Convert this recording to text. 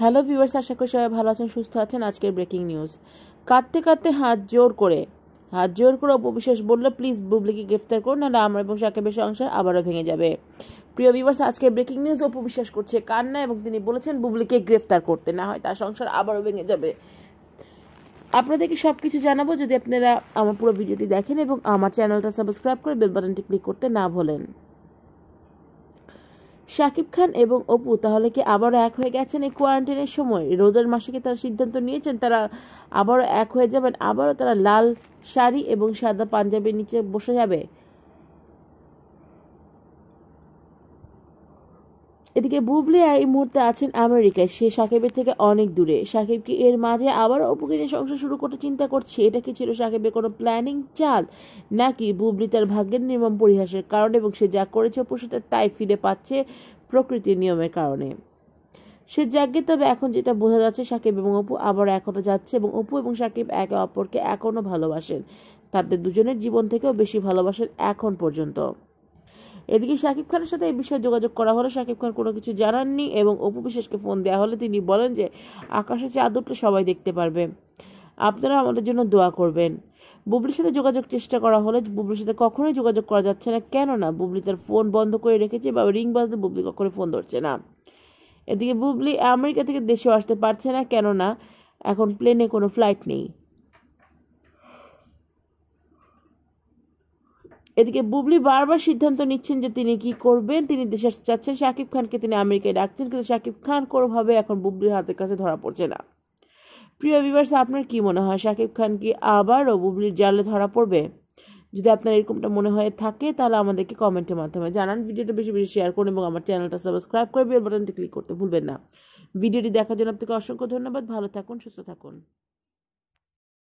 hello viewers আশা করি সবাই ভালো আছেন সুস্থ আছেন আজকের ব্রেকিং নিউজ কাঁদতে কাঁদতে হাত জোর করে হাত জোর করে অপবিশ্বাস বলল প্লিজ বুবলিকে গ্রেফতার করুন নাহলে আমার এবং বেশি সংসার আবারও ভেঙে যাবে প্রিয় ভিউয়ার্স আজকের ব্রেকিং নিউজ অপবিশ্বাস করছে কান্না এবং তিনি বলেছেন বুবলিকে গ্রেফতার করতে না হয় তার সংসার আবারও ভেঙে যাবে আপনাদেরকে সব কিছু জানাবো যদি আপনারা আমার পুরো ভিডিওটি দেখেন এবং আমার চ্যানেলটা সাবস্ক্রাইব করে বেল বাটনটি ক্লিক করতে না ভোলেন শাকিব খান এবং অপু তাহলে কি আবারও এক হয়ে গেছেন এই কোয়ারেন্টাইনের সময় রোজার মাসে কি তারা সিদ্ধান্ত নিয়েছেন তারা আবারও এক হয়ে যাবেন আবারও তারা লাল শাড়ি এবং সাদা পাঞ্জাবির নিচে বসে যাবে এদিকে বুবলিয়া এই মুহূর্তে আছেন আমেরিকায় সে সাকিবের থেকে অনেক দূরে সাকিব কি এর মাঝে আবারও অপুকে নিয়ে সংসার শুরু করতে চিন্তা করছে এটা কি ছিল সাকিবের কোনো প্ল্যানিং চাল নাকি বুবলি তার ভাগ্যের নির্মম পরিহাসের কারণে এবং সে যা করেছে অপুর সাথে তাই ফিরে পাচ্ছে প্রকৃতির নিয়মের কারণে সে জাগে তবে এখন যেটা বোঝা যাচ্ছে সাকিব এবং অপু আবার এখনো যাচ্ছে এবং অপু এবং সাকিব একে অপরকে এখনও ভালোবাসেন তাদের দুজনের জীবন থেকেও বেশি ভালোবাসেন এখন পর্যন্ত এদিকে শাকিব খানের সাথে এই বিষয়ে যোগাযোগ করা হলে শাকিব খান কোনো কিছু জানাননি এবং অপু বিশ্বাসকে ফোন দেওয়া হলে তিনি বলেন যে আকাশে চাঁদ সবাই দেখতে পারবে আপনারা আমাদের জন্য দোয়া করবেন বুবলির সাথে যোগাযোগ চেষ্টা করা হলে বুবলির সাথে কখনোই যোগাযোগ করা যাচ্ছে না কেননা বুবলি তার ফোন বন্ধ করে রেখেছে বা রিং বাজতে বুবলি কখনো ফোন ধরছে না এদিকে বুবলি আমেরিকা থেকে দেশেও আসতে পারছে না কেননা এখন প্লেনে কোনো ফ্লাইট নেই এদিকে বুবলি বারবার সিদ্ধান্ত নিচ্ছেন যে তিনি কি করবেন তিনি দেশে চাচ্ছেন শাকিব খানকে তিনি আমেরিকায় ডাকছেন কিন্তু শাকিব খান কোনোভাবে এখন বুবলির হাতের কাছে ধরা পড়ছে না প্রিয় ভিভার্স আপনার কি মনে হয় শাকিব খান কি আবারও বুবলির জালে ধরা পড়বে যদি আপনার এরকমটা মনে হয়ে থাকে তাহলে আমাদেরকে কমেন্টের মাধ্যমে জানান ভিডিওটা বেশি বেশি শেয়ার করুন এবং আমার চ্যানেলটা সাবস্ক্রাইব করে বেল বাটনটি ক্লিক করতে ভুলবেন না ভিডিওটি দেখার জন্য আপনাকে অসংখ্য ধন্যবাদ ভালো থাকুন সুস্থ থাকুন